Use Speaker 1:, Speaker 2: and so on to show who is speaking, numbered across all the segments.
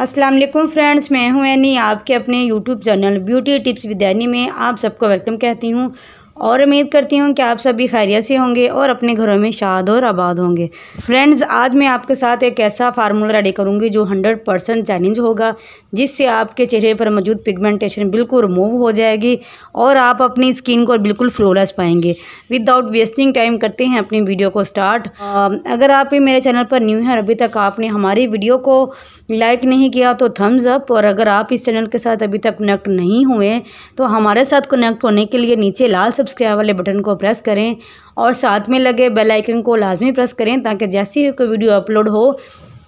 Speaker 1: अस्सलाम वालेकुम फ्रेंड्स मैं हूं एनी आपके अपने YouTube channel beauty tips with Annie में आप सबको वेलकम कहती हूं और उम्मीद करती हूँ कि आप सभी खैरियत से होंगे और अपने घरों में शाद और आबाद होंगे फ्रेंड्स आज मैं आपके साथ एक ऐसा फार्मूला रेडी करूँगी जो 100 परसेंट चैलेंज होगा जिससे आपके चेहरे पर मौजूद पिगमेंटेशन बिल्कुल रिमूव हो जाएगी और आप अपनी स्किन को बिल्कुल फ्लोलेस पाएंगे विदाउट वेस्टिंग टाइम करते हैं अपनी वीडियो को स्टार्ट अगर आप भी मेरे चैनल पर न्यू हैं अभी तक आपने हमारी वीडियो को लाइक नहीं किया तो थम्स अप और अगर आप इस चैनल के साथ अभी तक कनेक्ट नहीं हुए तो हमारे साथ कनेक्ट होने के लिए नीचे लाल सब सब्सक्राइब वाले बटन को प्रेस करें और साथ में लगे बेल आइकन को लाजमी प्रेस करें ताकि जैसे ही कोई वीडियो अपलोड हो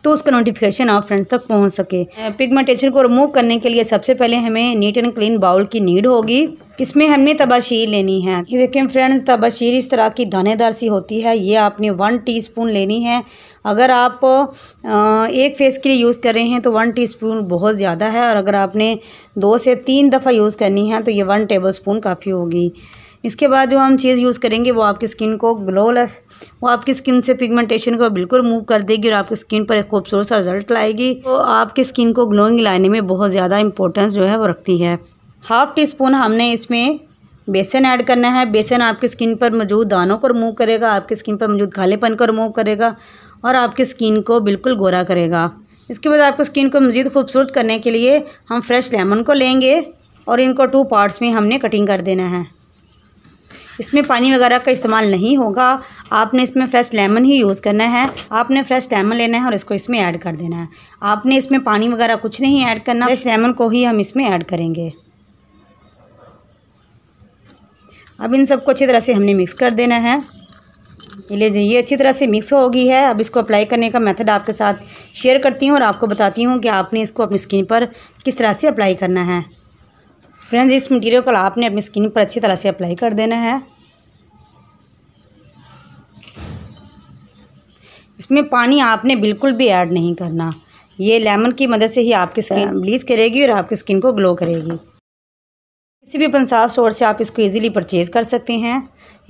Speaker 1: तो उसका नोटिफिकेशन आप फ्रेंड्स तक पहुंच सके पिगमेंटेशन को रिमूव करने के लिए सबसे पहले हमें नीट एंड क्लीन बाउल की नीड होगी इसमें हमने तबाशीर लेनी है ये देखें फ्रेंड्स तबाशीर इस तरह की दानेदार सी होती है ये आपने वन टीस्पून लेनी है अगर आप एक फेस के लिए यूज़ कर रहे हैं तो वन टीस्पून बहुत ज़्यादा है और अगर आपने दो से तीन दफ़ा यूज़ करनी है तो ये वन टेबल स्पून काफ़ी होगी इसके बाद जो हम चीज़ यूज़ करेंगे वो आपकी स्किन को ग्लो वो आपकी स्किन से पिगमेंटेशन को बिल्कुल मूव कर देगी और आपकी स्किन पर एक खूबसूरत सा रिजल्ट लाएगी तो आपकी स्किन को ग्लोइंग लाने में बहुत ज़्यादा इंपॉर्टेंस जो है वो रखती है हाफ़ टी स्पून हमने इसमें बेसन ऐड करना है बेसन आपकी स्किन पर मौजूद दानों को रिमूव करेगा आपकी स्किन पर मौजूद खालेपन को रिमूव करेगा और आपकी स्किन को बिल्कुल गोरा करेगा इसके बाद आपकी स्किन को मज़ीद खूबसूरत करने के लिए हम फ्रेश लेमन को लेंगे और इनको टू पार्ट्स में हमने कटिंग कर देना है इसमें पानी वगैरह का इस्तेमाल नहीं होगा आपने इसमें फ्रेश लेमन ही यूज़ करना है आपने फ्रेश लेमन लेना है और इसको इसमें ऐड कर देना है आपने इसमें पानी वगैरह कुछ नहीं ऐड करना फ्रेश लेमन को ही हम इसमें ऐड करेंगे अब इन सबको अच्छी तरह से हमने मिक्स कर देना है ले ये अच्छी तरह से मिक्स हो गई है अब इसको अप्लाई करने का मेथड आपके साथ शेयर करती हूँ और आपको बताती हूँ कि आपने इसको अपनी स्किन पर किस तरह से अप्लाई करना है फ्रेंड्स इस मटेरियल को आपने अपनी स्किन पर अच्छी तरह से अप्लाई कर देना है इसमें पानी आपने बिल्कुल भी ऐड नहीं करना ये लेमन की मदद से ही आपकी स्किन ब्लीच करेगी और आपकी स्किन को ग्लो करेगी किसी भी पंसार स्टोर से आप इसको इजीली परचेज़ कर सकते हैं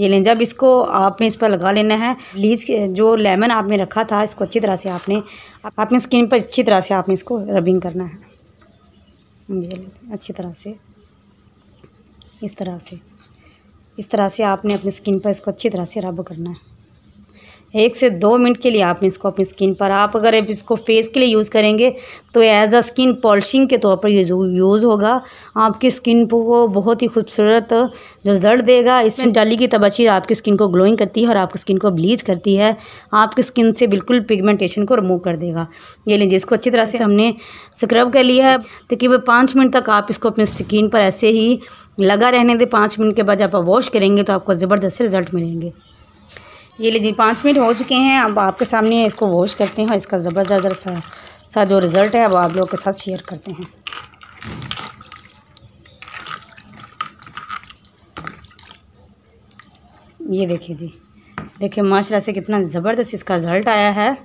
Speaker 1: ये लें जब इसको आपने इस पर लगा लेना है ब्लीच जो लेमन आपने रखा था इसको अच्छी तरह से आपने अपनी स्किन पर अच्छी तरह से आपने इसको रबिंग करना है अच्छी तरह से इस तरह से इस तरह से आपने अपनी स्किन पर इसको अच्छी तरह से रब करना है एक से दो मिनट के लिए आप इसको अपनी स्किन पर आप अगर इसको फेस के लिए यूज़ करेंगे तो एज अ स्किन पॉलिशिंग के तौर पर ये यूज़ होगा आपकी स्किन को बहुत ही खूबसूरत रिजल्ट देगा इसमें डाली की तबाचीर आपकी स्किन को ग्लोइंग करती है और आपकी स्किन को ब्लीच करती है आपकी स्किन से बिल्कुल पिगमेंटेशन को रिमूव कर देगा ये लीजिए इसको अच्छी तरह से हमने स्क्रब कर लिया है तकरीबन पाँच मिनट तक आप इसको अपनी स्किन पर ऐसे ही लगा रहने दें पाँच मिनट के बाद जब आप वॉश करेंगे तो आपको ज़बरदस्त रिजल्ट मिलेंगे ये लीजिए पाँच मिनट हो चुके हैं अब आपके सामने इसको वॉश करते हैं इसका ज़बरदस्त सा, सा जो रिज़ल्ट है वो आप लोग के साथ शेयर करते हैं ये देखिए जी देखिए माशरा से कितना ज़बरदस्त इसका रिज़ल्ट आया है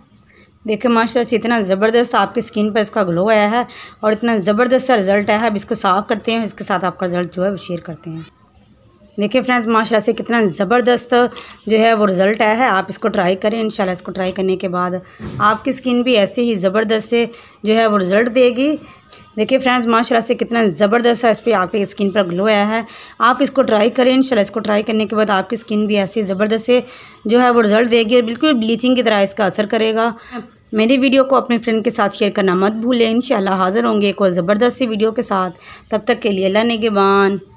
Speaker 1: देखिए माशरा से इतना ज़बरदस्त आपकी स्किन पर इसका ग्लो आया है और इतना ज़बरदस्त सा रिज़ल्ट आया है अब इसको साफ़ करते हैं इसके साथ आपका रिज़ल्ट जो है वो शेयर करते हैं देखिए फ्रेंड्स माशाला से कितना ज़बरदस्त जो है वो रिज़ल्ट आया है आप इसको ट्राई करें इंशाल्लाह इसको ट्राई करने के बाद आपकी स्किन भी ऐसे ही ज़बरदस्त से जो है वो रिज़ल्ट देगी देखिए फ्रेंड्स माशाला से कितना ज़बरदस्त है इस पर आपकी स्किन पर ग्लो आया है आप इसको ट्राई करें इंशाल्लाह इसको ट्राई करने के बाद आपकी स्किन भी ऐसे ज़बरदस्त से जो है वो रिज़ल्ट देगी और बिल्कुल ब्लीचिंग की तरह इसका असर करेगा मेरी वीडियो को अपने फ्रेंड के साथ शेयर करना मत भूलें इन हाज़िर होंगे एक और ज़बरदस्त सी वीडियो के साथ तब तक के लिए अल्लाह ने